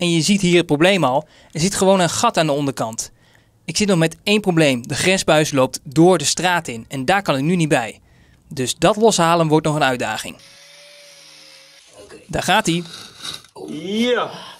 En je ziet hier het probleem al. Er zit gewoon een gat aan de onderkant. Ik zit nog met één probleem. De grensbuis loopt door de straat in en daar kan ik nu niet bij. Dus dat loshalen wordt nog een uitdaging. Daar gaat hij. Ja.